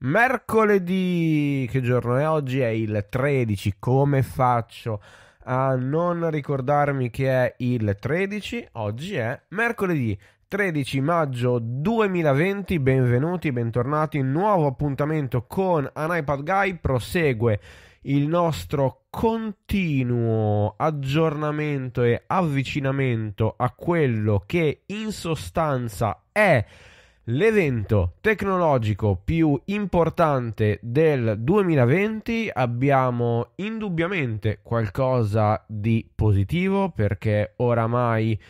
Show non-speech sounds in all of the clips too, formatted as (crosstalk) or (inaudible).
Mercoledì, che giorno è oggi? È il 13. Come faccio a non ricordarmi che è il 13? Oggi è mercoledì 13 maggio 2020. Benvenuti, bentornati. Nuovo appuntamento con An iPad Guy. Prosegue il nostro continuo aggiornamento e avvicinamento a quello che in sostanza è L'evento tecnologico più importante del 2020 abbiamo indubbiamente qualcosa di positivo perché oramai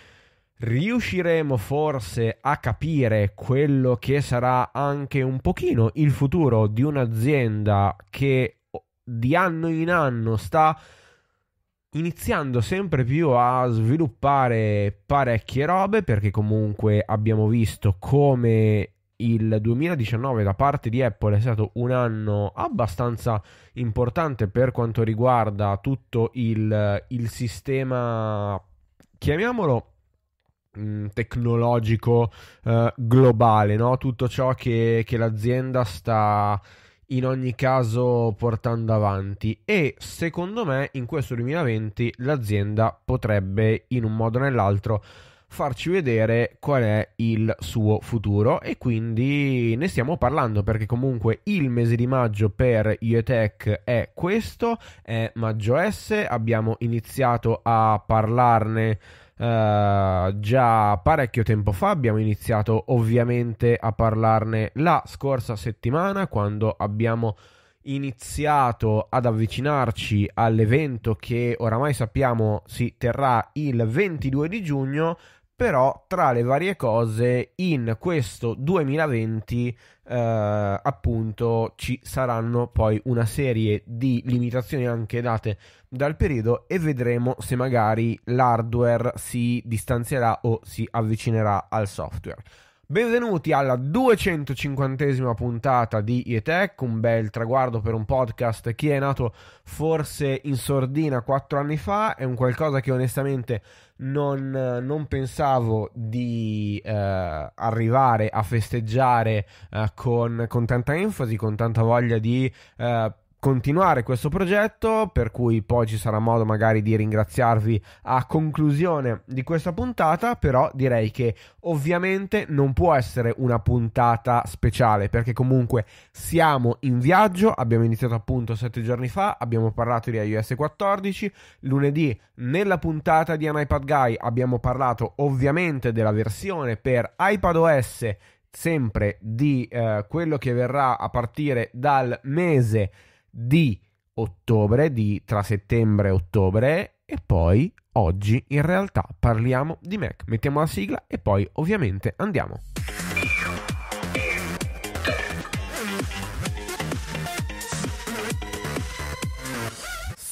riusciremo forse a capire quello che sarà anche un pochino il futuro di un'azienda che di anno in anno sta iniziando sempre più a sviluppare parecchie robe perché comunque abbiamo visto come il 2019 da parte di Apple è stato un anno abbastanza importante per quanto riguarda tutto il, il sistema, chiamiamolo mm, tecnologico eh, globale, no? tutto ciò che, che l'azienda sta in ogni caso portando avanti e secondo me in questo 2020 l'azienda potrebbe in un modo o nell'altro farci vedere qual è il suo futuro e quindi ne stiamo parlando perché comunque il mese di maggio per IETech è questo, è maggio S, abbiamo iniziato a parlarne Uh, già parecchio tempo fa abbiamo iniziato ovviamente a parlarne la scorsa settimana quando abbiamo iniziato ad avvicinarci all'evento che oramai sappiamo si terrà il 22 di giugno però tra le varie cose in questo 2020 eh, appunto ci saranno poi una serie di limitazioni anche date dal periodo e vedremo se magari l'hardware si distanzierà o si avvicinerà al software. Benvenuti alla 250 puntata di IETEC, un bel traguardo per un podcast che è nato forse in sordina 4 anni fa, è un qualcosa che onestamente non, non pensavo di eh, arrivare a festeggiare eh, con, con, tanta enfasi, con tanta voglia di eh, continuare questo progetto, per cui poi ci sarà modo magari di ringraziarvi a conclusione di questa puntata, però direi che ovviamente non può essere una puntata speciale, perché comunque siamo in viaggio, abbiamo iniziato appunto sette giorni fa, abbiamo parlato di iOS 14, lunedì nella puntata di An iPad Guy abbiamo parlato ovviamente della versione per iPadOS sempre di eh, quello che verrà a partire dal mese di ottobre, di tra settembre e ottobre e poi oggi in realtà parliamo di Mac. Mettiamo la sigla e poi ovviamente andiamo.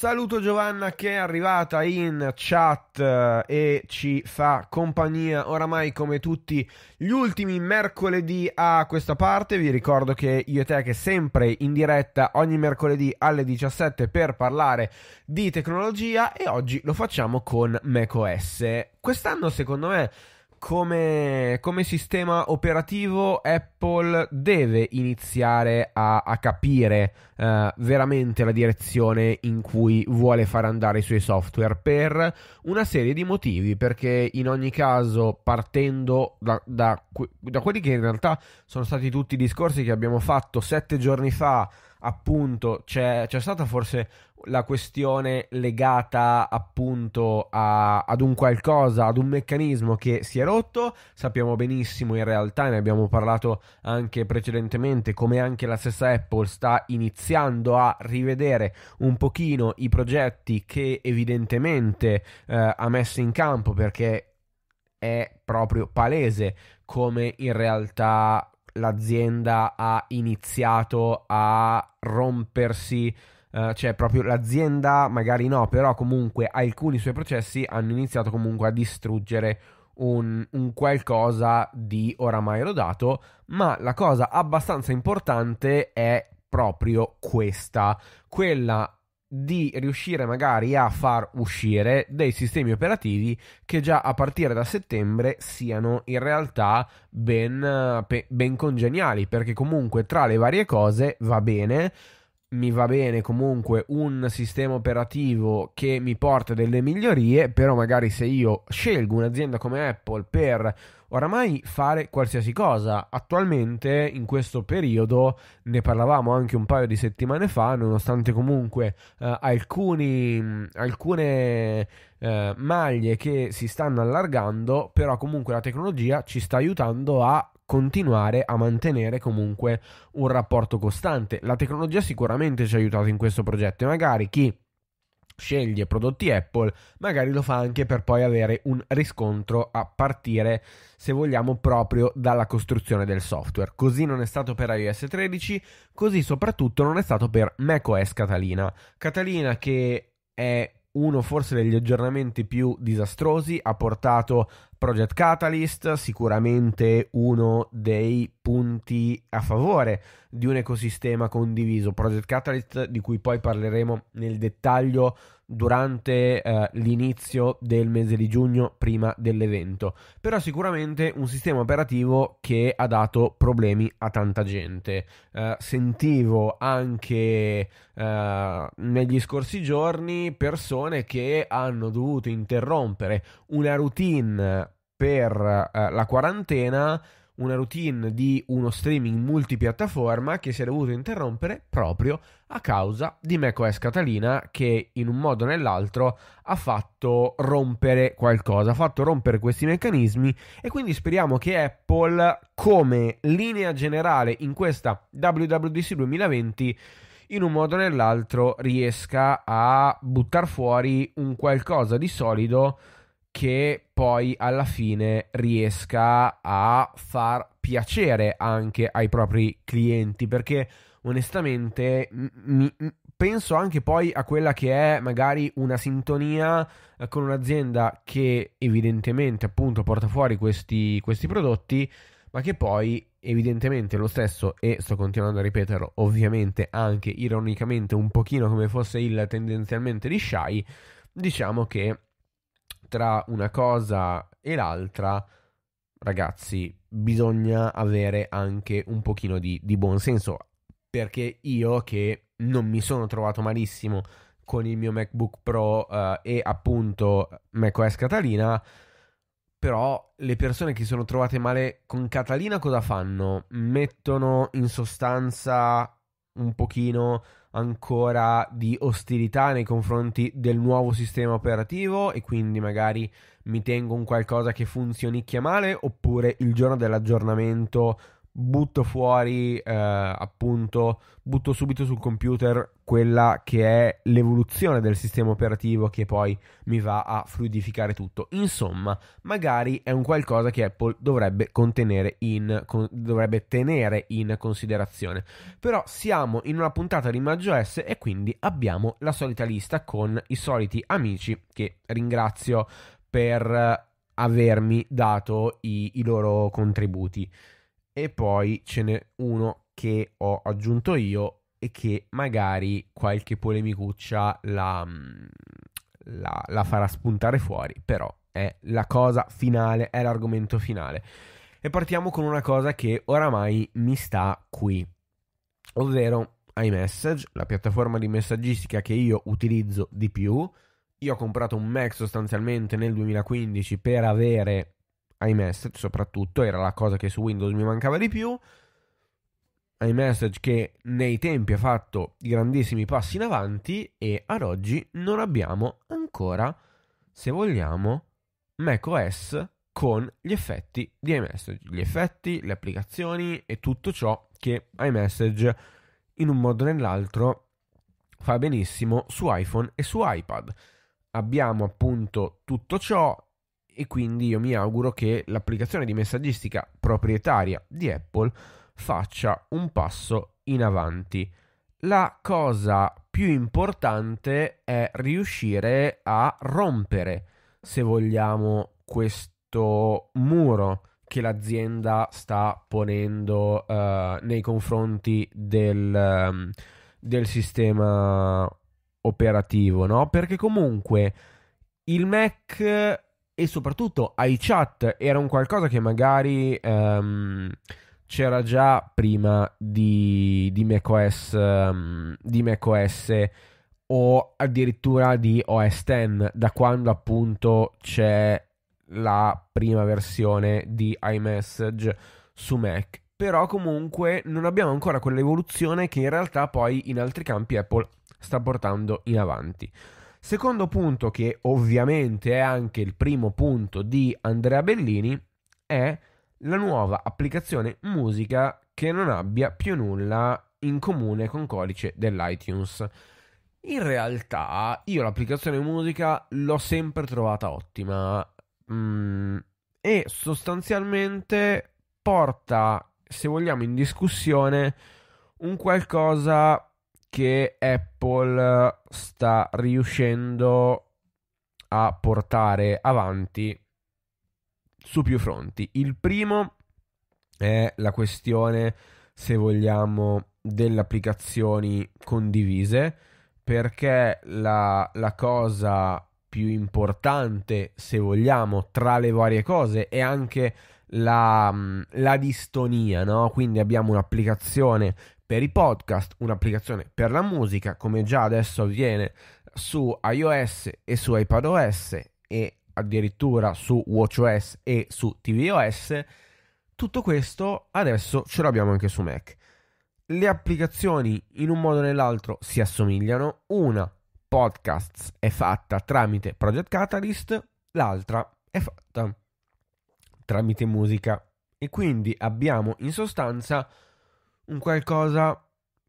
Saluto Giovanna che è arrivata in chat eh, e ci fa compagnia oramai come tutti gli ultimi mercoledì a questa parte. Vi ricordo che io e te che sempre in diretta ogni mercoledì alle 17 per parlare di tecnologia e oggi lo facciamo con macOS. Quest'anno secondo me come, come, sistema operativo Apple deve iniziare a, a capire uh, veramente la direzione in cui vuole far andare i suoi software per una serie di motivi, perché in ogni caso partendo da, da, da quelli che in realtà sono stati tutti i discorsi che abbiamo fatto sette giorni fa appunto c'è, c'è stata forse la questione legata appunto a, ad un qualcosa, ad un meccanismo che si è rotto, sappiamo benissimo in realtà, ne abbiamo parlato anche precedentemente, come anche la stessa Apple sta iniziando a rivedere un pochino i progetti che evidentemente eh, ha messo in campo perché è proprio palese come in realtà l'azienda ha iniziato a rompersi, eh, cioè proprio l'azienda magari no, però comunque alcuni suoi processi hanno iniziato comunque a distruggere un, un, qualcosa di oramai rodato, ma la cosa abbastanza importante è proprio questa, quella di riuscire magari a far uscire dei sistemi operativi che già a partire da settembre siano in realtà ben, ben congeniali, perché comunque tra le varie cose va bene mi va bene comunque un sistema operativo che mi porta delle migliorie, però magari se io scelgo un'azienda come Apple per oramai fare qualsiasi cosa. Attualmente, in questo periodo, ne parlavamo anche un paio di settimane fa, nonostante comunque eh, alcuni, mm, alcune eh, maglie che si stanno allargando, però comunque la tecnologia ci sta aiutando a continuare a mantenere comunque un rapporto costante. La tecnologia sicuramente ci ha aiutato in questo progetto e magari chi sceglie prodotti Apple, magari lo fa anche per poi avere un riscontro a partire, se vogliamo, proprio dalla costruzione del software. Così non è stato per iOS 13, così soprattutto non è stato per macOS Catalina. Catalina che è uno forse degli aggiornamenti più disastrosi, ha portato Project Catalyst, sicuramente uno dei punti a favore di un ecosistema condiviso. Project Catalyst di cui poi parleremo nel dettaglio durante eh, l'inizio del mese di giugno prima dell'evento, però sicuramente un sistema operativo che ha dato problemi a tanta gente. Eh, sentivo anche eh, negli scorsi giorni persone che hanno dovuto interrompere una routine per eh, la quarantena una routine di uno streaming multipiattaforma che si è dovuto interrompere proprio a causa di macOS Catalina che in un modo o nell'altro ha fatto rompere qualcosa, ha fatto rompere questi meccanismi e quindi speriamo che Apple come linea generale in questa WWDC 2020 in un modo o nell'altro riesca a buttare fuori un qualcosa di solido che poi alla fine riesca a far piacere anche ai propri clienti perché onestamente mi, penso anche poi a quella che è magari una sintonia eh, con un'azienda che evidentemente appunto porta fuori questi, questi prodotti ma che poi evidentemente lo stesso e sto continuando a ripeterlo ovviamente anche ironicamente un pochino come fosse il tendenzialmente di Shai diciamo che tra una cosa e l'altra, ragazzi, bisogna avere anche un pochino di, di buon senso. Perché io che non mi sono trovato malissimo con il mio MacBook Pro eh, e appunto macOS Catalina, però le persone che sono trovate male con Catalina cosa fanno? Mettono in sostanza un pochino ancora di ostilità nei confronti del nuovo sistema operativo e quindi magari mi tengo un qualcosa che funzionicchia male oppure il giorno dell'aggiornamento butto fuori eh, appunto butto subito sul computer quella che è l'evoluzione del sistema operativo che poi mi va a fluidificare tutto insomma magari è un qualcosa che Apple dovrebbe contenere in con, dovrebbe tenere in considerazione però siamo in una puntata di maggio S e quindi abbiamo la solita lista con i soliti amici che ringrazio per eh, avermi dato i, i loro contributi e poi ce n'è uno che ho aggiunto io e che magari qualche polemicuccia la, mm, la, la farà spuntare fuori, però è la cosa finale, è l'argomento finale. E partiamo con una cosa che oramai mi sta qui, ovvero iMessage, la piattaforma di messaggistica che io utilizzo di più. Io ho comprato un Mac sostanzialmente nel 2015 per avere iMessage soprattutto era la cosa che su Windows mi mancava di più iMessage che nei tempi ha fatto grandissimi passi in avanti e ad oggi non abbiamo ancora, se vogliamo, macOS con gli effetti di iMessage, gli effetti, le applicazioni e tutto ciò che iMessage in un modo o nell'altro fa benissimo su iPhone e su iPad. Abbiamo appunto tutto ciò e quindi io mi auguro che l'applicazione di messaggistica proprietaria di Apple faccia un passo in avanti. La cosa più importante è riuscire a rompere, se vogliamo, questo muro che l'azienda sta ponendo uh, nei confronti del, um, del sistema operativo, no? Perché comunque il Mac e soprattutto ai chat era un qualcosa che magari um, c'era già prima di, di macOS, um, di macOS o addirittura di OS X da quando appunto c'è la prima versione di iMessage su Mac però comunque non abbiamo ancora quell'evoluzione che in realtà poi in altri campi Apple sta portando in avanti Secondo punto, che ovviamente è anche il primo punto di Andrea Bellini, è la nuova applicazione musica che non abbia più nulla in comune con codice dell'iTunes. In realtà io l'applicazione musica l'ho sempre trovata ottima mm, e sostanzialmente porta, se vogliamo, in discussione un qualcosa che Apple eh, sta riuscendo a portare avanti su più fronti. Il primo è la questione, se vogliamo, delle applicazioni condivise, perché la, la cosa più importante, se vogliamo, tra le varie cose è anche la, mm, la distonia, no? Quindi abbiamo un'applicazione per i podcast, un'applicazione per la musica, come già adesso avviene su iOS e su iPadOS e addirittura su WatchOS e su tvOS. Tutto questo adesso ce l'abbiamo anche su Mac. Le applicazioni in un modo o nell'altro si assomigliano, una podcasts è fatta tramite Project Catalyst, l'altra è fatta tramite musica e quindi abbiamo in sostanza un qualcosa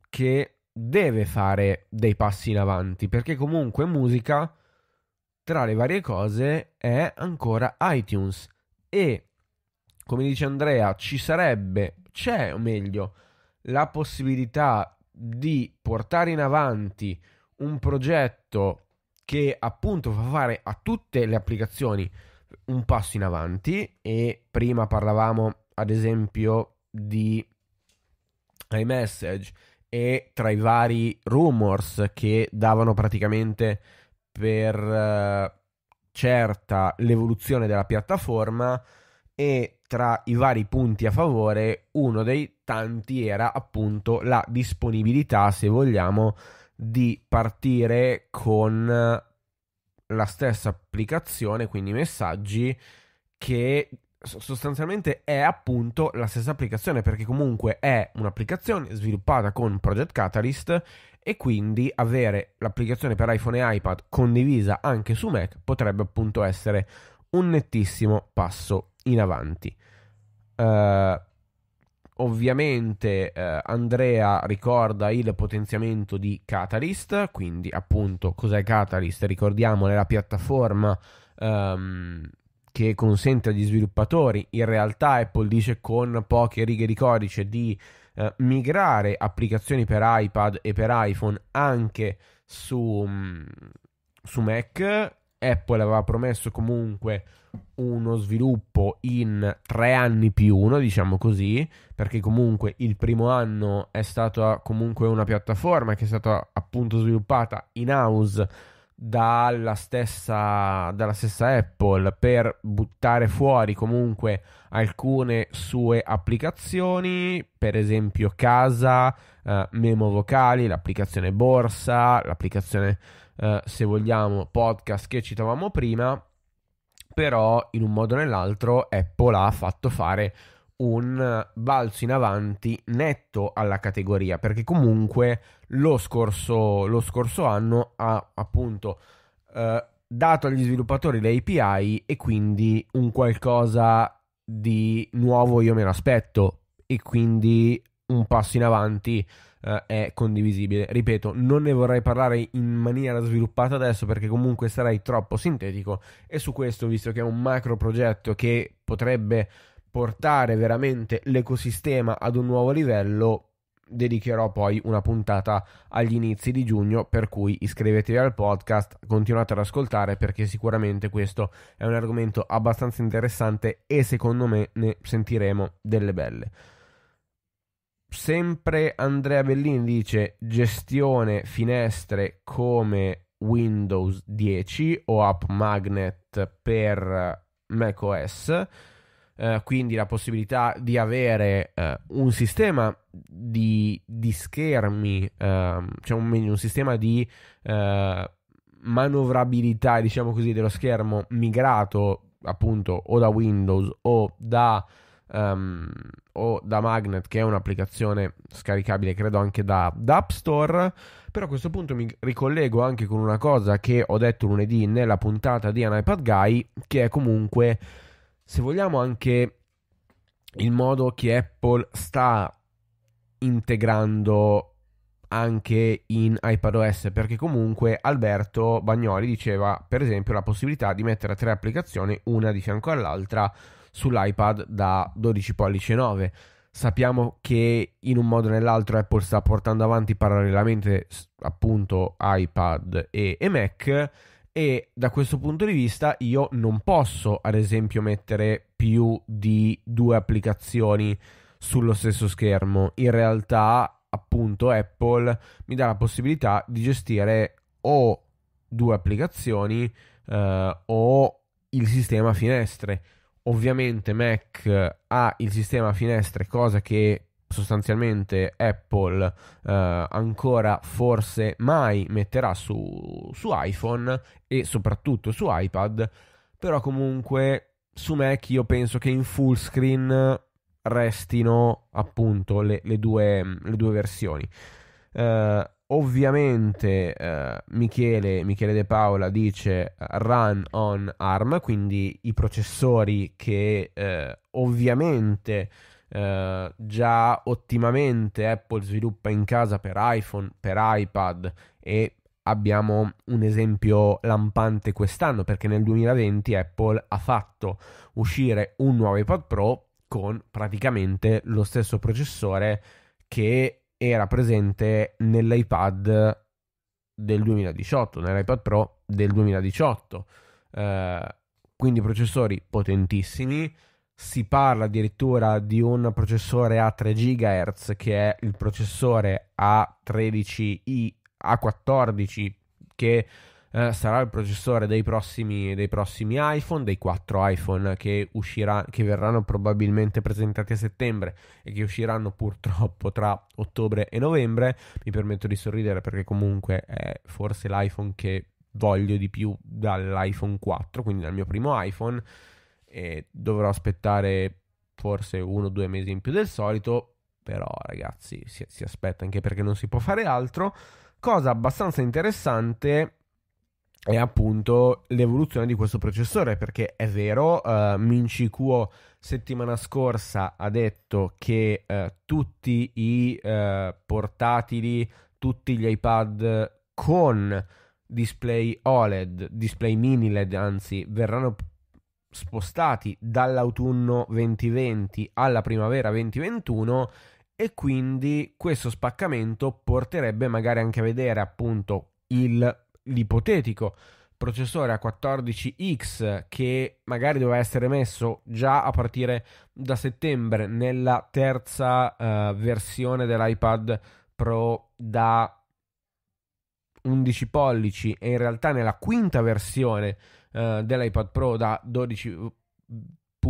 che deve fare dei passi in avanti, perché comunque musica, tra le varie cose, è ancora iTunes e, come dice Andrea, ci sarebbe, c'è o meglio, la possibilità di portare in avanti un progetto che appunto fa fare a tutte le applicazioni un passo in avanti e prima parlavamo ad esempio di iMessage e tra i vari rumors che davano praticamente per eh, certa l'evoluzione della piattaforma e tra i vari punti a favore uno dei tanti era appunto la disponibilità se vogliamo di partire con eh, la stessa applicazione quindi messaggi che sostanzialmente è appunto la stessa applicazione, perché comunque è un'applicazione sviluppata con Project Catalyst e quindi avere l'applicazione per iPhone e iPad condivisa anche su Mac potrebbe appunto essere un nettissimo passo in avanti. Uh, ovviamente uh, Andrea ricorda il potenziamento di Catalyst, quindi appunto cos'è Catalyst? Ricordiamo la piattaforma um, che consente agli sviluppatori, in realtà Apple dice con poche righe di codice, di eh, migrare applicazioni per iPad e per iPhone anche su, mm, su Mac. Apple aveva promesso comunque uno sviluppo in tre anni più uno, diciamo così, perché comunque il primo anno è stata comunque una piattaforma che è stata appunto sviluppata in house dalla stessa, dalla stessa Apple per buttare fuori comunque alcune sue applicazioni, per esempio Casa, eh, Memo Vocali, l'applicazione Borsa, l'applicazione eh, se vogliamo podcast che citavamo prima, però in un modo o nell'altro Apple ha fatto fare un balzo in avanti netto alla categoria, perché comunque lo scorso, lo scorso anno ha appunto eh, dato agli sviluppatori le API e quindi un qualcosa di nuovo io me lo aspetto e quindi un passo in avanti eh, è condivisibile. Ripeto, non ne vorrei parlare in maniera sviluppata adesso perché comunque sarei troppo sintetico e su questo, visto che è un macro progetto che potrebbe portare veramente l'ecosistema ad un nuovo livello, dedicherò poi una puntata agli inizi di giugno, per cui iscrivetevi al podcast, continuate ad ascoltare perché sicuramente questo è un argomento abbastanza interessante e secondo me ne sentiremo delle belle. Sempre Andrea Bellini dice gestione finestre come Windows 10 o App Magnet per macOS eh, quindi la possibilità di avere eh, un sistema di, di schermi, ehm, cioè un, un, sistema di eh, manovrabilità, diciamo così, dello schermo migrato appunto o da Windows o da, um, o da Magnet, che è un'applicazione scaricabile credo anche da, da App Store. Però a questo punto mi ricollego anche con una cosa che ho detto lunedì nella puntata di An iPad Guy, che è comunque se vogliamo anche il modo che Apple sta integrando anche in iPadOS perché comunque Alberto Bagnoli diceva per esempio la possibilità di mettere tre applicazioni una di fianco all'altra sull'iPad da 12 pollici 9 sappiamo che in un modo o nell'altro Apple sta portando avanti parallelamente appunto iPad e, e Mac e da questo punto di vista io non posso ad esempio mettere più di due applicazioni sullo stesso schermo in realtà appunto Apple mi dà la possibilità di gestire o due applicazioni eh, o il sistema finestre ovviamente Mac ha il sistema finestre cosa che sostanzialmente Apple eh, ancora forse mai metterà su, su iPhone e soprattutto su iPad, però comunque su Mac io penso che in full screen restino appunto le, le, due, le due, versioni. Eh, ovviamente eh, Michele, Michele, De Paola dice run on ARM, quindi i processori che eh, ovviamente eh, già ottimamente Apple sviluppa in casa per iPhone, per iPad e abbiamo un esempio lampante quest'anno perché nel 2020 Apple ha fatto uscire un nuovo iPad Pro con praticamente lo stesso processore che era presente nell'iPad del 2018, nell'iPad Pro del 2018. Uh, eh, quindi processori potentissimi, si parla addirittura di un processore a 3 GHz che è il processore A13i A14 che eh, sarà il processore dei prossimi, dei prossimi, iPhone, dei 4 iPhone che, uscirà, che verranno probabilmente presentati a settembre e che usciranno purtroppo tra ottobre e novembre. Mi permetto di sorridere perché comunque è forse l'iPhone che voglio di più dall'iPhone 4, quindi dal mio primo iPhone e dovrò aspettare forse uno o due mesi in più del solito, però ragazzi si, si aspetta anche perché non si può fare altro. Cosa abbastanza interessante è appunto l'evoluzione di questo processore perché è vero uh, eh, Minci Kuo settimana scorsa ha detto che uh, tutti i uh, portatili tutti gli iPad con display OLED display mini LED anzi verranno spostati dall'autunno 2020 alla primavera 2021 e quindi questo spaccamento porterebbe magari anche a vedere appunto il, l'ipotetico processore a 14X che magari doveva essere messo già a partire da settembre nella terza uh, versione dell'iPad Pro da 11 pollici e in realtà nella quinta versione eh, dell'iPad Pro da 12.9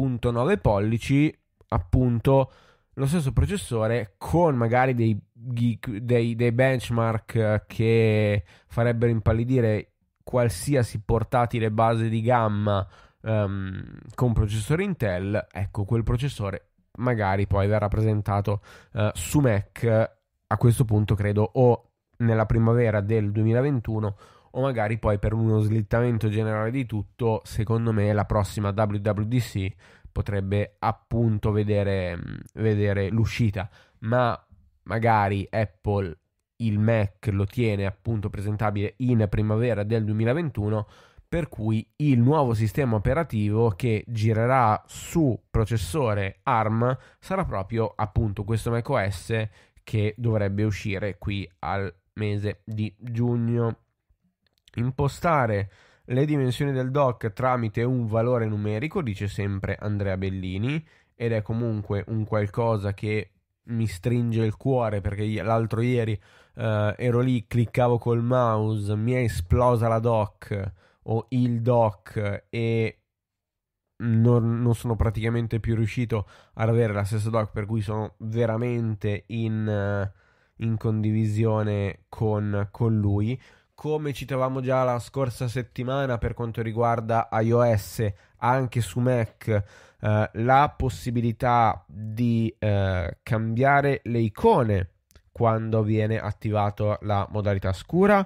mm, pollici, appunto lo stesso processore con magari dei, geek, dei, dei benchmark eh, che farebbero impallidire qualsiasi portatile base di gamma um, con processore Intel, ecco quel processore magari poi verrà presentato uh, su Mac a questo punto credo o nella primavera del 2021 o magari poi per uno slittamento generale di tutto, secondo me la prossima WWDC potrebbe appunto vedere, vedere l'uscita, ma magari Apple il Mac lo tiene appunto presentabile in primavera del 2021 per cui il nuovo sistema operativo che girerà su processore ARM sarà proprio appunto questo macOS che dovrebbe uscire qui al mese di giugno. Impostare le dimensioni del doc tramite un valore numerico, dice sempre Andrea Bellini, ed è comunque un qualcosa che mi stringe il cuore perché l'altro ieri eh, ero lì, cliccavo col mouse, mi è esplosa la doc o il doc e non, non, sono praticamente più riuscito ad avere la stessa doc per cui sono veramente in... Eh, in condivisione con, con lui. Come citavamo già la scorsa settimana per quanto riguarda iOS, anche su Mac, eh, la possibilità di eh, cambiare le icone quando viene attivata la modalità scura,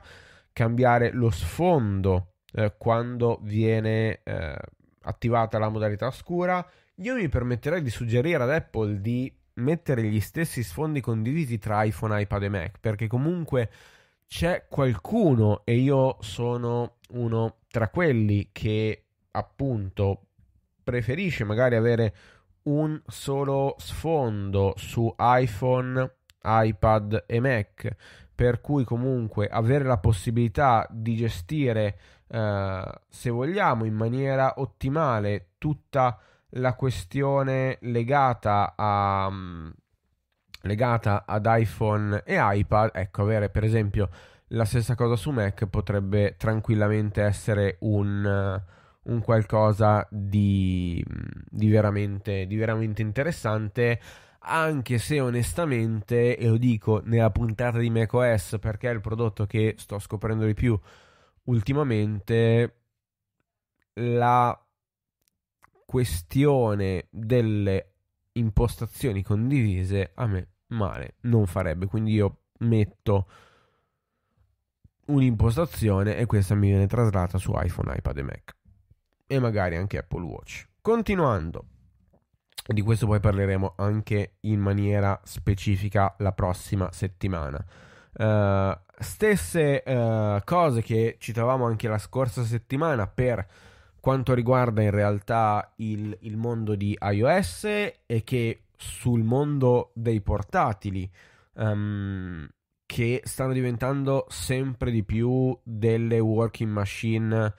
cambiare lo sfondo eh, quando viene eh, attivata la modalità scura. Io mi permetterei di suggerire ad Apple di mettere gli stessi sfondi condivisi tra iPhone, iPad e Mac, perché comunque c'è qualcuno e io sono uno tra quelli che appunto preferisce magari avere un solo sfondo su iPhone, iPad e Mac, per cui comunque avere la possibilità di gestire eh, se vogliamo in maniera ottimale tutta la la questione legata, a, mm, legata ad iPhone e iPad, ecco, avere per esempio la stessa cosa su Mac potrebbe tranquillamente essere un, un qualcosa di, di, veramente, di veramente interessante anche se onestamente, e lo dico nella puntata di macOS perché è il prodotto che sto scoprendo di più ultimamente, la questione delle impostazioni condivise a me male non farebbe. Quindi io metto un'impostazione e questa mi viene traslata su iPhone, iPad e Mac. E magari anche Apple Watch. Continuando, di questo poi parleremo anche in maniera specifica la prossima settimana. Uh, stesse uh, cose che citavamo anche la scorsa settimana per quanto riguarda in realtà il, il mondo di iOS e che sul mondo dei portatili um, che stanno diventando sempre di più delle working machine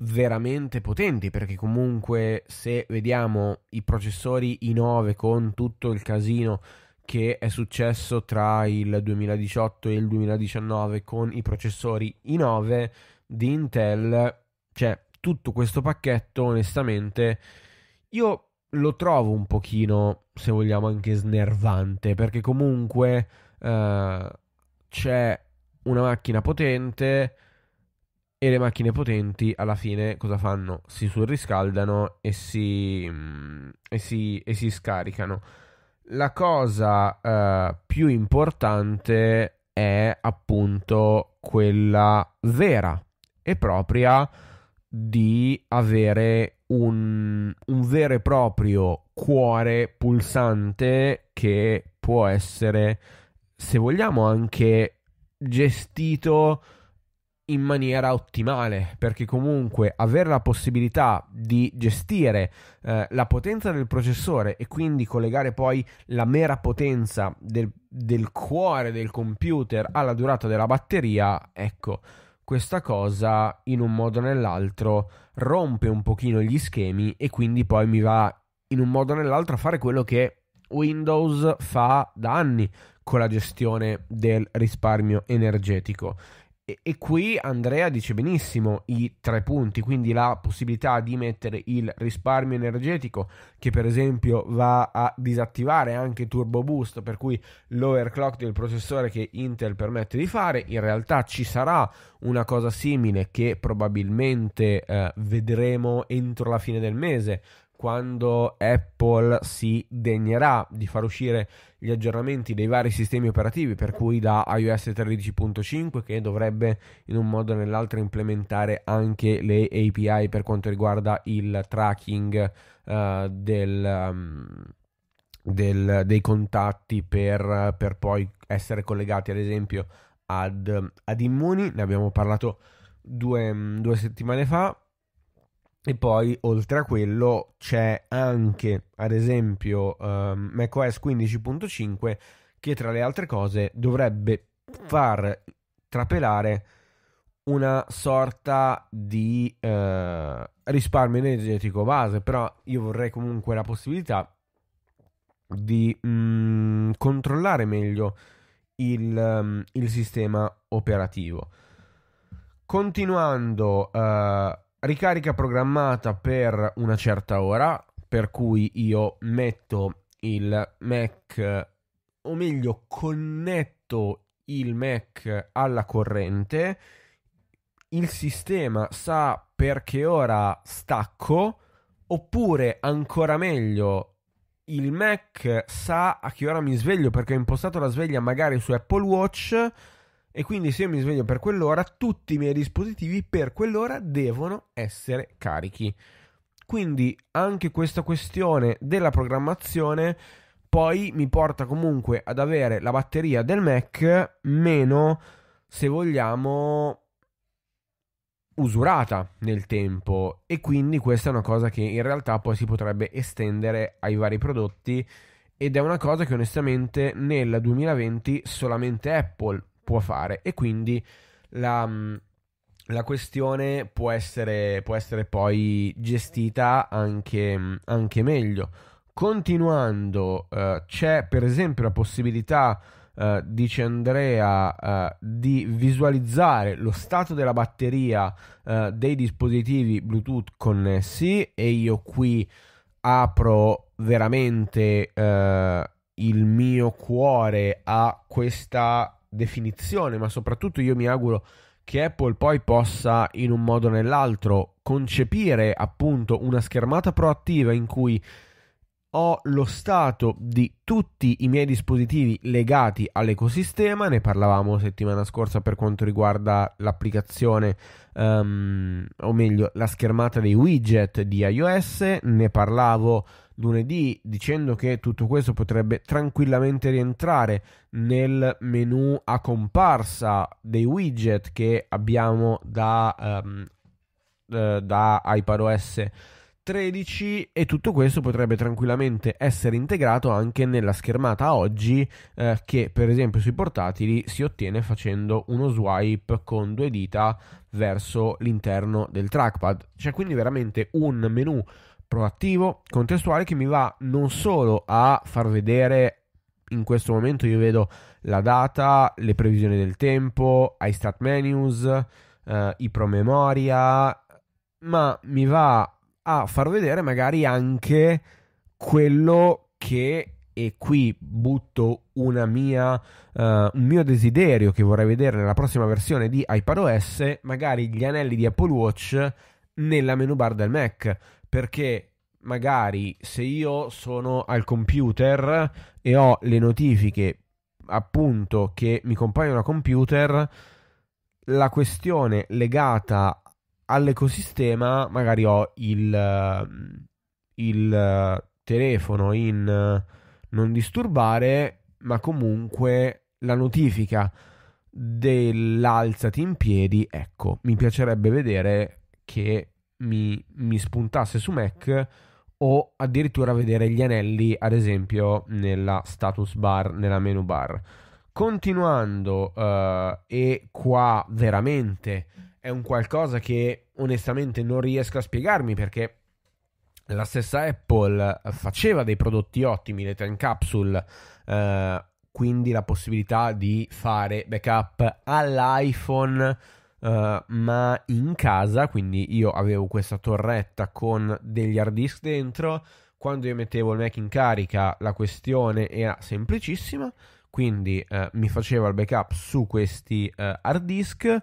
veramente potenti perché comunque se vediamo i processori i9 con tutto il casino che è successo tra il 2018 e il 2019 con i processori i9 di Intel cioè tutto questo pacchetto, onestamente, io lo trovo un pochino, se vogliamo, anche snervante, perché comunque eh, c'è una macchina potente e le macchine potenti alla fine cosa fanno? Si surriscaldano e si, mm, e si, e si scaricano. La cosa eh, più importante è appunto quella vera e propria di avere un, un vero e proprio cuore pulsante che può essere, se vogliamo, anche gestito in maniera ottimale, perché comunque avere la possibilità di gestire eh, la potenza del processore e quindi collegare poi la mera potenza del, del cuore del computer alla durata della batteria, ecco, questa cosa in un modo o nell'altro rompe un pochino gli schemi e quindi poi mi va in un modo o nell'altro a fare quello che Windows fa da anni con la gestione del risparmio energetico, e, e, qui Andrea dice benissimo i tre punti, quindi la possibilità di mettere il risparmio energetico che per esempio va a disattivare anche Turbo Boost, per cui l'overclock del processore che Intel permette di fare, in realtà ci sarà una cosa simile che probabilmente eh, vedremo entro la fine del mese quando Apple si degnerà di far uscire gli aggiornamenti dei vari sistemi operativi, per cui da iOS 13.5 che dovrebbe in un modo o nell'altro implementare anche le API per quanto riguarda il tracking uh, del, um, del, dei contatti per, per, poi essere collegati ad esempio ad, ad Immuni, ne abbiamo parlato due, mm, due settimane fa, e poi oltre a quello c'è anche, ad esempio, um, macOS 15.5 che tra le altre cose dovrebbe far trapelare una sorta di uh, risparmio energetico base, però io vorrei comunque la possibilità di mm, controllare meglio il, um, il, sistema operativo. Continuando... Uh, ricarica programmata per una certa ora, per cui io metto il Mac, o meglio connetto il Mac alla corrente, il sistema sa per che ora stacco, oppure ancora meglio, il Mac sa a che ora mi sveglio perché ho impostato la sveglia magari su Apple Watch e quindi se io mi sveglio per quell'ora, tutti i miei dispositivi per quell'ora devono essere carichi. Quindi anche questa questione della programmazione poi mi porta comunque ad avere la batteria del Mac meno, se vogliamo, usurata nel tempo e quindi questa è una cosa che in realtà poi si potrebbe estendere ai vari prodotti ed è una cosa che onestamente nel 2020 solamente Apple può fare e quindi la, mm, la questione può essere, può essere, poi gestita anche, mm, anche meglio. Continuando, eh, c'è per esempio la possibilità, eh, dice Andrea, eh, di visualizzare lo stato della batteria eh, dei dispositivi Bluetooth connessi e io qui apro veramente eh, il mio cuore a questa definizione, ma soprattutto io mi auguro che Apple poi possa in un modo o nell'altro concepire appunto una schermata proattiva in cui ho lo stato di tutti i miei dispositivi legati all'ecosistema, ne parlavamo settimana scorsa per quanto riguarda l'applicazione, um, o meglio la schermata dei widget di iOS, ne parlavo lunedì dicendo che tutto questo potrebbe tranquillamente rientrare nel menu a comparsa dei widget che abbiamo da, um, da iPadOS 13 e tutto questo potrebbe tranquillamente essere integrato anche nella schermata oggi eh, che per esempio sui portatili si ottiene facendo uno swipe con due dita verso l'interno del trackpad. C'è quindi veramente un menu proattivo, contestuale che mi va non solo a far vedere in questo momento io vedo la data, le previsioni del tempo, i iStat menus, eh, i promemoria, ma mi va a far vedere magari anche quello che e qui butto mia, uh, un mio desiderio che vorrei vedere nella prossima versione di iPadOS, magari gli anelli di Apple Watch nella menu bar del Mac perché magari se io sono al computer e ho le notifiche appunto che mi compaiono a computer, la questione legata all'ecosistema, magari ho il, il telefono in non disturbare, ma comunque la notifica dell'alzati in piedi, ecco, mi piacerebbe vedere che mi, mi spuntasse su Mac o addirittura vedere gli anelli, ad esempio, nella status bar, nella menu bar. Continuando, uh, e qua veramente è un qualcosa che onestamente non riesco a spiegarmi perché la stessa Apple faceva dei prodotti ottimi, le time capsule, uh, quindi la possibilità di fare backup all'iPhone eh, ma in casa, quindi io avevo questa torretta con degli hard disk dentro, quando io mettevo il Mac in carica la questione era semplicissima, quindi uh, mi faceva il backup su questi uh, hard disk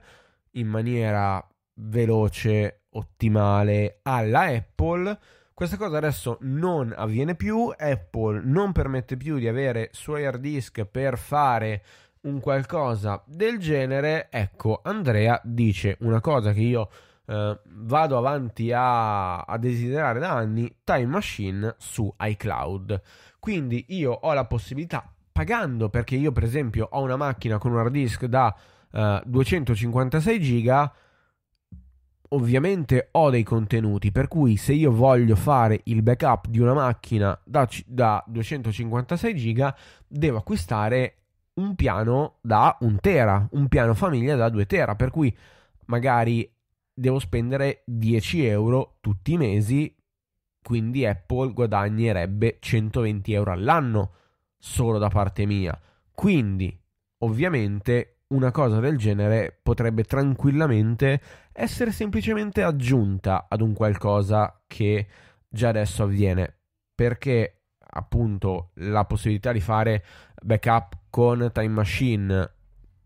in maniera veloce, ottimale, alla Apple. Questa cosa adesso non avviene più, Apple non permette più di avere suoi hard disk per fare un qualcosa del genere, ecco, Andrea dice una cosa che io eh, vado avanti a, a desiderare da anni, Time Machine su iCloud. Quindi io ho la possibilità, pagando, perché io per esempio ho una macchina con un hard disk da eh, 256 giga, ovviamente ho dei contenuti, per cui se io voglio fare il backup di una macchina da, da 256 giga, devo acquistare un piano da un tera, un piano famiglia da due tera, per cui magari devo spendere 10 euro tutti i mesi, quindi Apple guadagnerebbe 120 euro all'anno solo da parte mia. Quindi, ovviamente, una cosa del genere potrebbe tranquillamente essere semplicemente aggiunta ad un qualcosa che già adesso avviene, perché appunto la possibilità di fare backup con Time Machine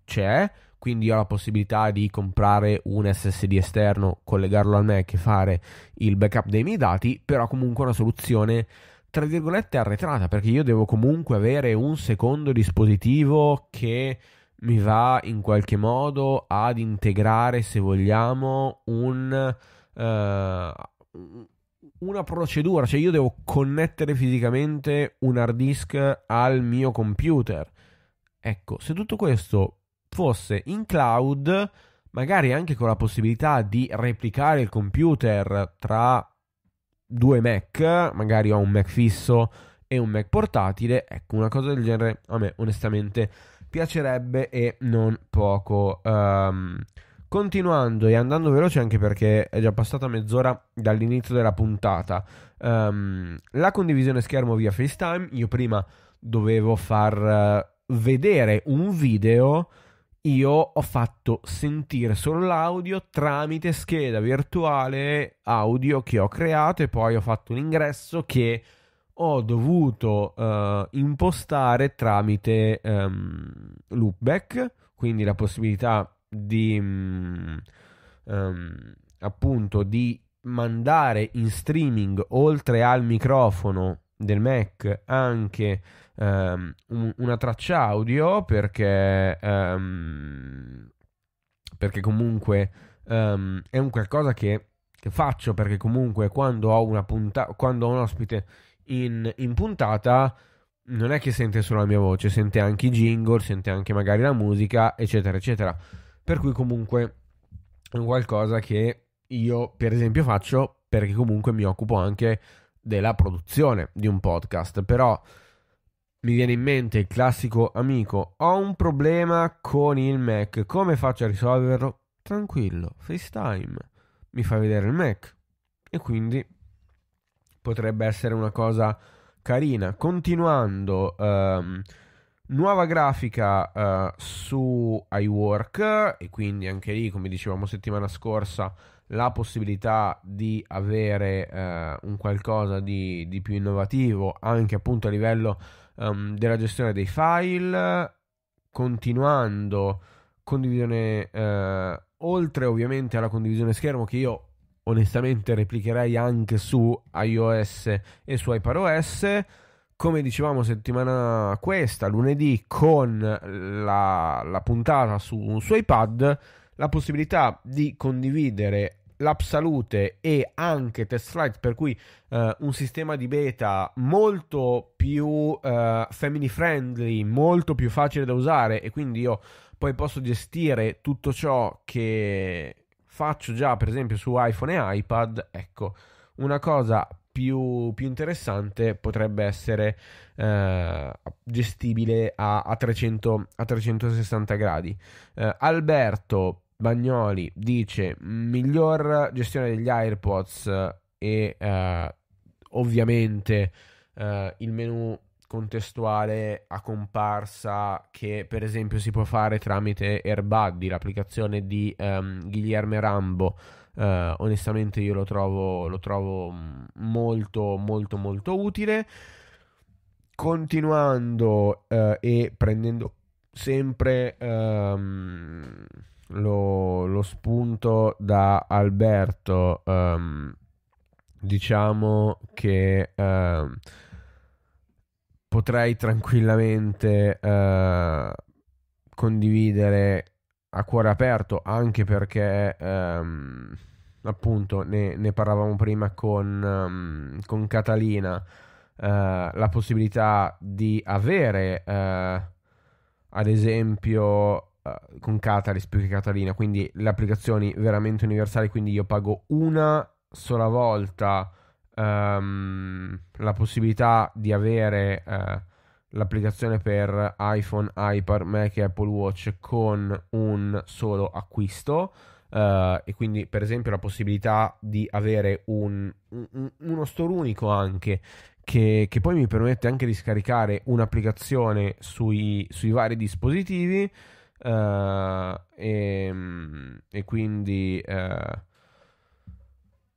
c'è, quindi ho la possibilità di comprare un SSD esterno, collegarlo al Mac e fare il backup dei miei dati, però comunque una soluzione tra virgolette arretrata, perché io devo comunque avere un secondo dispositivo che mi va in qualche modo ad integrare, se vogliamo, un, uh, una procedura, cioè io devo connettere fisicamente un hard disk al mio computer. Ecco, se tutto questo fosse in cloud, magari anche con la possibilità di replicare il computer tra due Mac, magari ho un Mac fisso e un Mac portatile, ecco, una cosa del genere a me onestamente piacerebbe e non poco. Um, Continuando e andando veloce anche perché è già passata mezz'ora dall'inizio della puntata, um, la condivisione schermo via FaceTime, io prima dovevo far eh, vedere un video, io ho fatto sentire solo l'audio tramite scheda virtuale audio che ho creato e poi ho fatto un ingresso che ho dovuto uh, impostare tramite um, loopback, quindi la possibilità di um, appunto di mandare in streaming oltre al microfono del Mac anche um, una traccia audio perché um, perché comunque um, è un qualcosa che, che, faccio perché comunque quando ho una puntata quando ho un ospite in, in, puntata non è che sente solo la mia voce sente anche i jingle sente anche magari la musica eccetera eccetera per cui comunque è un qualcosa che io per esempio faccio perché comunque mi occupo anche della produzione di un podcast, però mi viene in mente il classico amico, ho un problema con il Mac, come faccio a risolverlo? Tranquillo, FaceTime, mi fa vedere il Mac e quindi potrebbe essere una cosa carina. Continuando... Ehm, Nuova grafica uh, su iWork e quindi anche lì, come dicevamo settimana scorsa, la possibilità di avere uh, un qualcosa di, di, più innovativo anche appunto a livello um, della gestione dei file, continuando condivisione uh, oltre ovviamente alla condivisione schermo che io onestamente replicherei anche su iOS e su iPadOS come dicevamo settimana questa, lunedì, con la, la puntata su, su iPad, la possibilità di condividere l'app salute e anche test flight per cui eh, un sistema di beta molto più eh, family friendly molto più facile da usare e quindi io poi posso gestire tutto ciò che faccio già per esempio su iPhone e iPad ecco una cosa più, più interessante potrebbe essere eh, gestibile a, a, 300, a, 360 gradi. Eh, Alberto Bagnoli dice miglior gestione degli AirPods e eh, ovviamente eh, il menu contestuale a comparsa che per esempio si può fare tramite AirBuddy, l'applicazione di um, Guillermo Rambo Uh, onestamente io lo trovo, lo trovo mm, molto molto molto utile. Continuando uh, e prendendo sempre um, lo, lo, spunto da Alberto, um, diciamo che uh, potrei tranquillamente eh, condividere a cuore aperto anche perché ehm, appunto ne, ne, parlavamo prima con, um, con Catalina eh, la possibilità di avere eh, ad esempio eh, con Catalyst più che Catalina quindi le applicazioni veramente universali quindi io pago una sola volta ehm, la possibilità di avere eh, l'applicazione per iPhone, iPad, Mac e Apple Watch con un solo acquisto. Uh, e quindi per esempio la possibilità di avere un, un, uno store unico anche che, che, poi mi permette anche di scaricare un'applicazione sui, sui vari dispositivi uh, eh, e, ehm, e, quindi uh,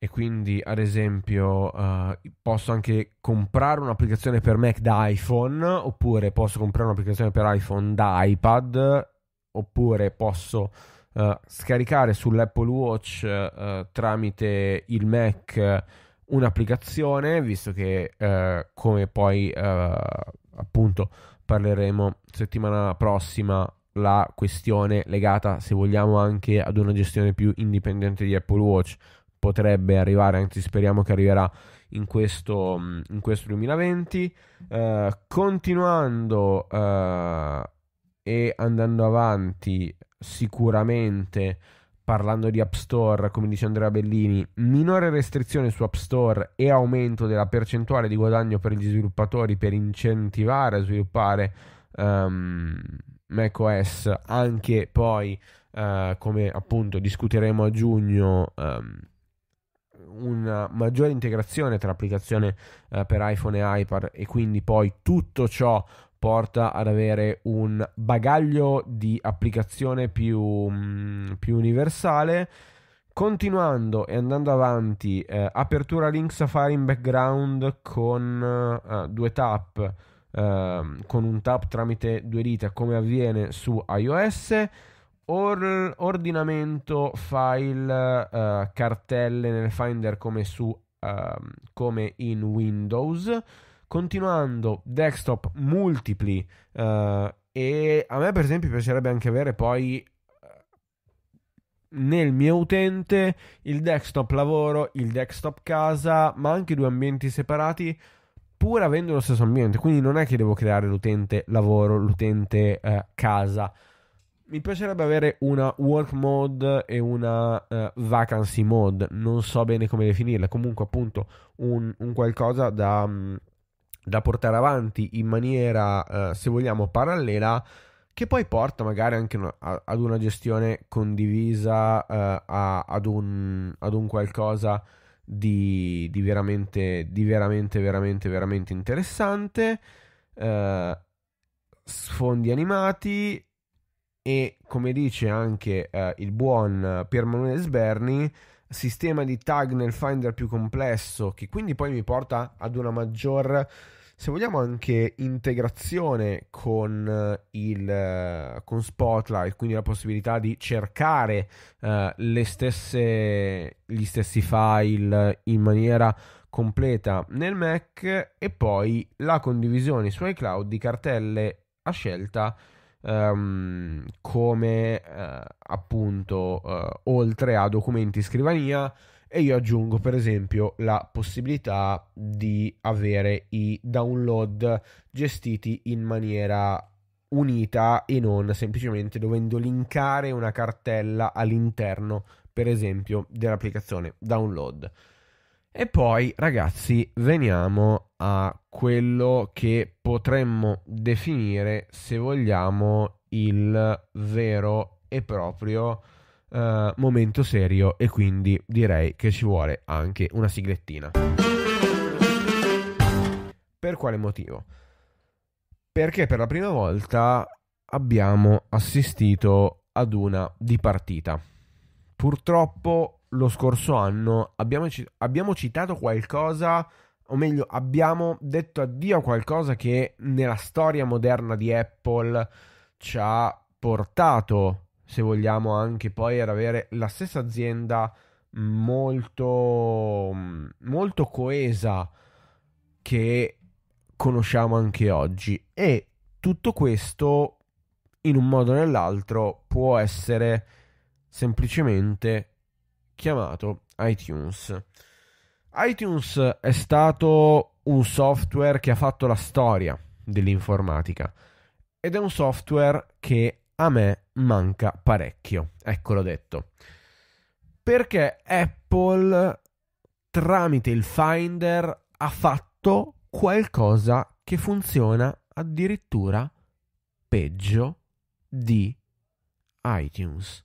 e quindi ad esempio uh, posso anche comprare un'applicazione per Mac da iPhone oppure posso comprare un'applicazione per iPhone da iPad oppure posso uh, scaricare sull'Apple Watch uh, tramite il Mac un'applicazione visto che come poi appunto parleremo settimana prossima la questione legata se vogliamo anche ad una gestione più indipendente di Apple Watch potrebbe arrivare, anzi speriamo che arriverà in questo, mm, in questo 2020. Uh, eh, continuando uh, e andando avanti, sicuramente parlando di App Store, come dice Andrea Bellini, minore restrizione su App Store e aumento della percentuale di guadagno per gli sviluppatori per incentivare a sviluppare um, macOS anche poi. Uh, come appunto discuteremo a giugno, um, una maggiore integrazione tra applicazione eh, per iPhone e iPad e quindi poi tutto ciò porta ad avere un bagaglio di applicazione più, mm, più universale. Continuando e andando avanti, eh, apertura link Safari in background con eh, ah, due tap, ehm, con un tap tramite due dita come avviene su iOS or- ordinamento file uh, cartelle nel Finder come, su, uh, come in Windows, continuando desktop multipli uh, e a me per esempio piacerebbe anche avere poi eh, nel mio utente il desktop lavoro, il desktop casa, ma anche due ambienti separati pur avendo lo stesso ambiente, quindi non è che devo creare l'utente lavoro, l'utente eh, casa, mi piacerebbe avere una work mode e una uh, vacancy mode, non so bene come definirla, comunque appunto un, un qualcosa da, mm, da, portare avanti in maniera, uh, se vogliamo, parallela, che poi porta magari anche una, a, ad una gestione condivisa, uh, a, ad, un, ad, un, qualcosa di, di, veramente, di veramente, veramente, veramente interessante. sfondi animati e come dice anche eh, il buon eh, Piermanuele Sberni, sistema di tag nel Finder più complesso, che quindi poi mi porta ad una maggior, se vogliamo, anche integrazione con, eh, il, eh, con Spotlight, quindi la possibilità di cercare eh, le stesse, gli stessi file in maniera completa nel Mac e poi la condivisione su iCloud di cartelle a scelta um, come uh, appunto uh, oltre a documenti scrivania e io aggiungo per esempio la possibilità di avere i download gestiti in maniera unita e non semplicemente dovendo linkare una cartella all'interno per esempio dell'applicazione download. E poi, ragazzi, veniamo a quello che potremmo definire, se vogliamo, il vero e proprio eh, momento serio e quindi direi che ci vuole anche una siglettina. Per quale motivo? Perché per la prima volta abbiamo assistito ad una dipartita. Purtroppo lo scorso anno abbiamo, abbiamo citato qualcosa, o meglio, abbiamo detto addio a qualcosa che nella storia moderna di Apple ci ha portato, se vogliamo, anche poi ad avere la stessa azienda molto, molto coesa che conosciamo anche oggi. E tutto questo, in un modo o nell'altro, può essere semplicemente chiamato iTunes. iTunes è stato un software che ha fatto la storia dell'informatica ed è un software che a me manca parecchio, eccolo detto. Perché Apple tramite il Finder ha fatto qualcosa che funziona addirittura peggio di iTunes.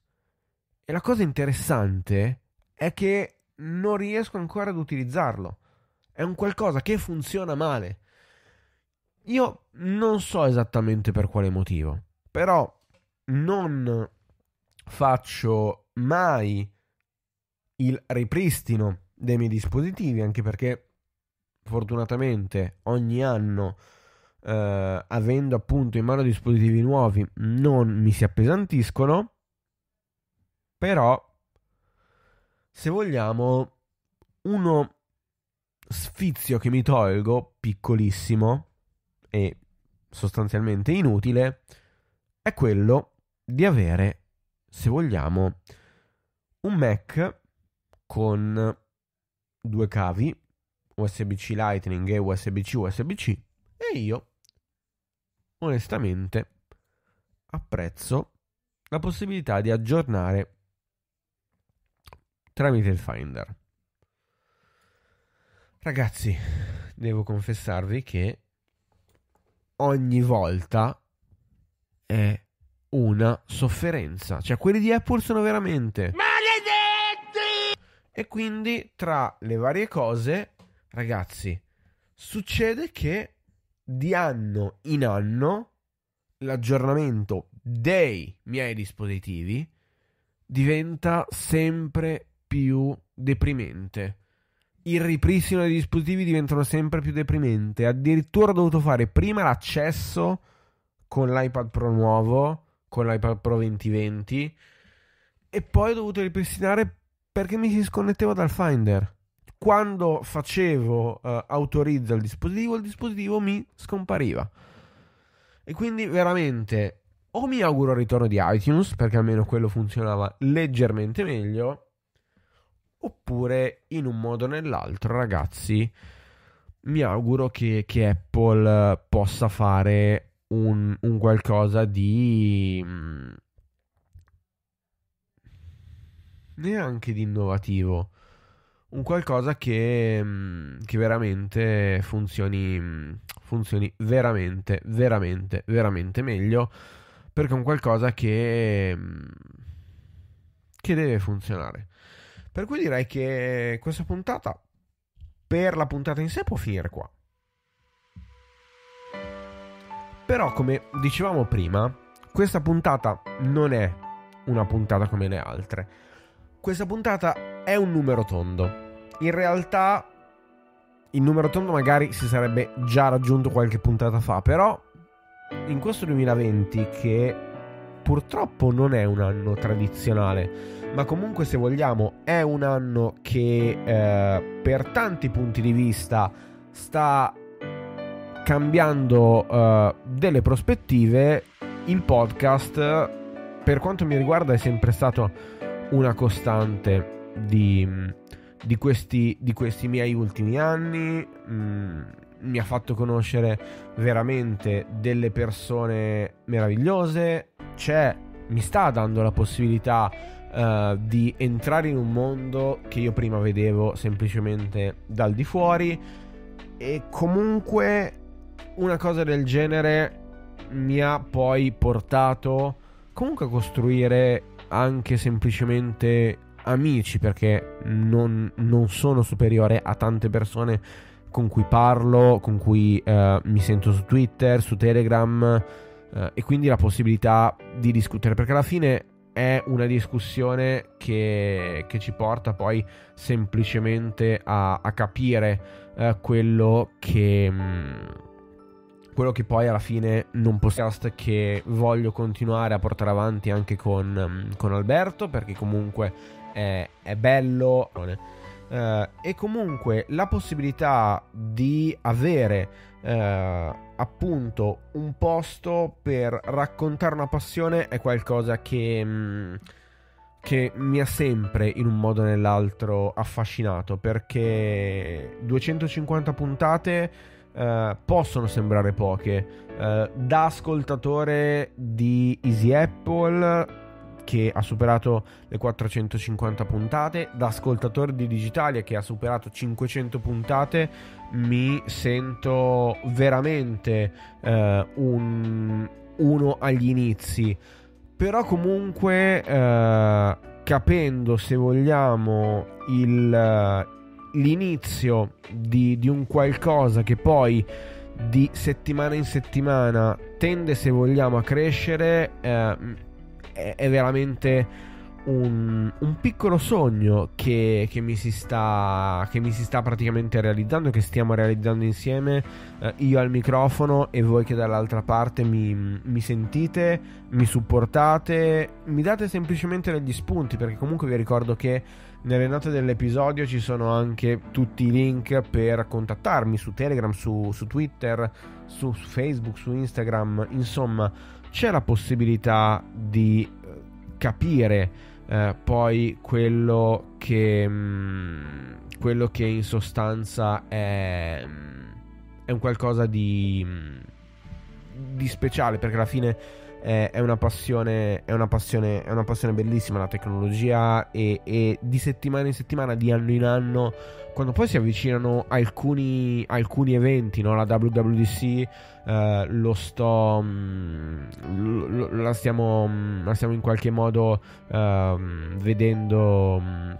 E la cosa interessante è è che non riesco ancora ad utilizzarlo. È un qualcosa che funziona male. Io non so esattamente per quale motivo, però non faccio mai il ripristino dei miei dispositivi, anche perché fortunatamente ogni anno, eh, avendo appunto in mano dispositivi nuovi, non mi si appesantiscono, però se vogliamo, uno sfizio che mi tolgo, piccolissimo e sostanzialmente inutile, è quello di avere, se vogliamo, un Mac con due cavi USB-C Lightning e USB-C USB-C e io onestamente apprezzo la possibilità di aggiornare tramite il Finder. Ragazzi, devo confessarvi che ogni volta è una sofferenza. Cioè, quelli di Apple sono veramente. Maledetti! E quindi, tra le varie cose, ragazzi, succede che di anno in anno l'aggiornamento dei miei dispositivi diventa sempre più più deprimente. Il ripristino dei dispositivi diventano sempre più deprimente. Addirittura ho dovuto fare prima l'accesso con l'iPad Pro nuovo, con l'iPad Pro 2020, e poi ho dovuto ripristinare perché mi si sconnetteva dal Finder. Quando facevo uh, eh, autorizza il dispositivo, il dispositivo mi scompariva. E quindi veramente o mi auguro il ritorno di iTunes, perché almeno quello funzionava leggermente meglio, oppure in un modo o nell'altro, ragazzi, mi auguro che, che Apple possa fare un, un qualcosa di... Mm, neanche di innovativo, un qualcosa che, mm, che veramente funzioni, mm, funzioni veramente, veramente, veramente meglio, perché è un qualcosa che, che deve funzionare per cui direi che questa puntata, per la puntata in sé, può finire qua. Però, come dicevamo prima, questa puntata non è una puntata come le altre. Questa puntata è un numero tondo. In realtà, il numero tondo magari si sarebbe già raggiunto qualche puntata fa, però in questo 2020 che purtroppo non è un anno tradizionale ma comunque se vogliamo è un anno che eh, per tanti punti di vista sta cambiando eh, delle prospettive, il podcast per quanto mi riguarda è sempre stato una costante di, di, questi, di questi, miei ultimi anni. Mm, mi ha fatto conoscere veramente delle persone meravigliose. C'è, mi sta dando la possibilità eh, di entrare in un mondo che io prima vedevo semplicemente dal di fuori e comunque una cosa del genere mi ha poi portato comunque a costruire anche semplicemente amici perché non, non sono superiore a tante persone con cui parlo, con cui eh, mi sento su Twitter, su Telegram eh, e quindi la possibilità di discutere perché alla fine è una discussione che, che ci porta poi semplicemente a, a capire eh, quello che... Mm, quello che poi alla fine non podcast che voglio continuare a portare avanti anche con, mm, con Alberto perché comunque è, è bello eh, e comunque la possibilità di avere eh, appunto un posto per raccontare una passione è qualcosa che, mh, mm, che mi ha sempre in un modo o nell'altro affascinato perché 250 puntate eh, possono sembrare poche eh, da ascoltatore di Easy Apple che ha superato le 450 puntate, da ascoltatore di Digitalia che ha superato 500 puntate, mi sento veramente eh, un, uno agli inizi, però comunque eh, capendo se vogliamo il, l'inizio di, di un qualcosa che poi di settimana in settimana tende se vogliamo a crescere eh, è, è veramente un, un piccolo sogno che, che, mi sta, che, mi si sta, praticamente realizzando, che stiamo realizzando insieme, eh, io al microfono e voi che dall'altra parte mi, mi sentite, mi supportate, mi date semplicemente degli spunti, perché comunque vi ricordo che nelle note dell'episodio ci sono anche tutti i link per contattarmi su Telegram, su, su Twitter, su Facebook, su Instagram, insomma c'è la possibilità di eh, capire eh, poi quello che, mh, mm, quello che in sostanza è, mh, mm, è un qualcosa di, mh, mm, di speciale perché alla fine eh, è, una passione, è, una passione, è, una passione, bellissima la tecnologia e, e, di settimana in settimana, di anno in anno, quando poi si avvicinano alcuni, alcuni eventi, no? la WWDC eh, lo sto, mh, mm, lo, la, stiamo, mh, mm, la, stiamo, in qualche modo uh, vedendo... Mh, mm,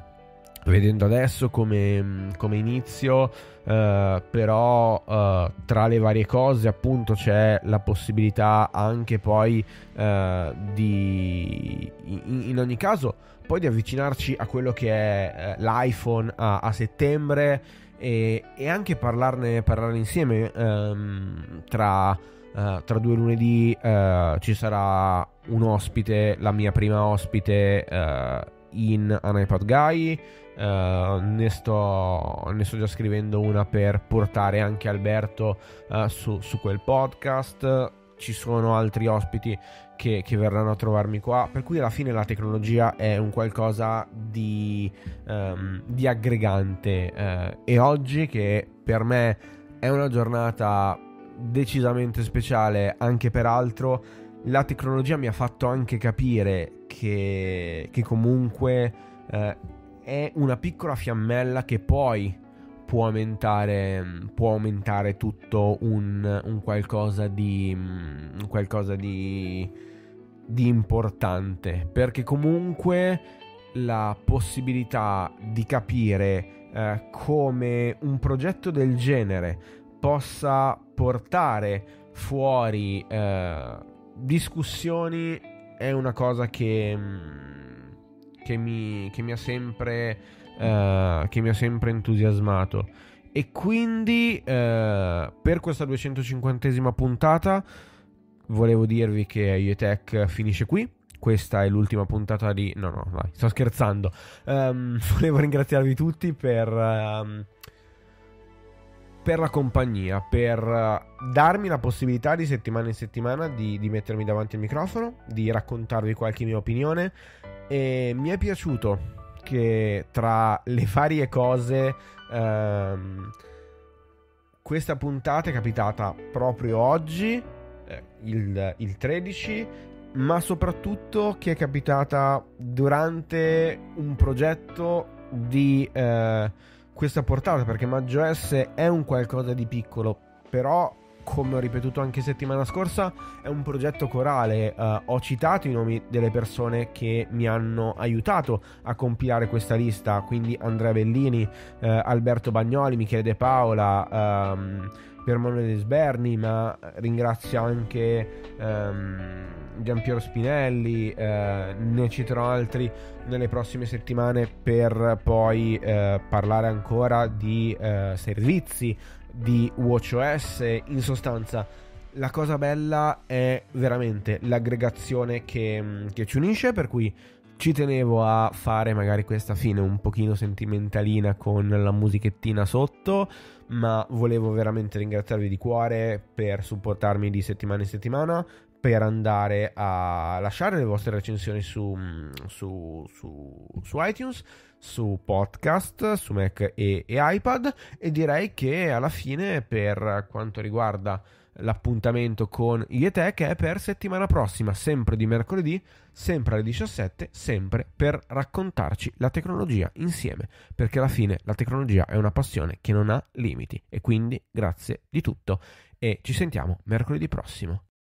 vedendo adesso come, come inizio, eh, però eh, tra le varie cose appunto c'è la possibilità anche poi eh, di, in, in, ogni caso, poi di avvicinarci a quello che è eh, l'iPhone a, a settembre e, e, anche parlarne, parlarne insieme ehm, tra... Uh, tra due lunedì uh, ci sarà un ospite, la mia prima ospite uh, in An iPad Guy. Uh, ne, sto, ne, sto, già scrivendo una per portare anche Alberto uh, su, su, quel podcast. Ci sono altri ospiti che, che, verranno a trovarmi qua. Per cui alla fine la tecnologia è un qualcosa di, um, di aggregante. Uh, e oggi, che per me è una giornata decisamente speciale, anche peraltro, la tecnologia mi ha fatto anche capire che, che comunque. Uh, è una piccola fiammella che poi può aumentare, può aumentare tutto un, un, qualcosa di... Un qualcosa di, di importante perché comunque la possibilità di capire eh, come un progetto del genere possa portare fuori eh, discussioni è una cosa che mm, che mi, che mi, ha, sempre, eh, che mi ha sempre entusiasmato. E quindi eh, per questa 250esima puntata volevo dirvi che Iotech finisce qui. Questa è l'ultima puntata di... No, no, vai, sto scherzando. Um, (laughs) volevo ringraziarvi tutti per... Um, per la compagnia, per eh, darmi la possibilità di settimana in settimana di, di mettermi davanti al microfono, di raccontarvi qualche mia opinione e mi è piaciuto che tra le (laughs) varie cose ehm, questa puntata è capitata proprio oggi, eh, il, il 13, ma soprattutto che è capitata durante un progetto di... Eh, questa portata perché Maggio S è un qualcosa di piccolo, però come ho ripetuto anche settimana scorsa, è un progetto corale. Uh, ho citato i nomi delle persone che mi hanno aiutato a compilare questa lista, quindi Andrea Bellini, uh, Alberto Bagnoli, Michele De Paola, um, ehm, Piermanuele Sberni, ma ringrazio anche... Um, Giampiero Spinelli, eh, ne citerò altri nelle prossime settimane per poi eh, parlare ancora di eh, servizi, di WatchOS, in sostanza la cosa bella è veramente l'aggregazione che, mm, che ci unisce, per cui ci tenevo a fare magari questa fine un pochino sentimentalina con la musichettina sotto, ma volevo veramente ringraziarvi di cuore per supportarmi di settimana in settimana, per andare a lasciare le vostre recensioni su, mm, su, su, su iTunes, su podcast, su Mac e, e iPad e direi che alla fine per quanto riguarda l'appuntamento con IETEC è per settimana prossima, sempre di mercoledì, sempre alle 17, sempre per raccontarci la tecnologia insieme, perché alla fine la tecnologia è una passione che non ha limiti e quindi grazie di tutto e ci sentiamo mercoledì prossimo.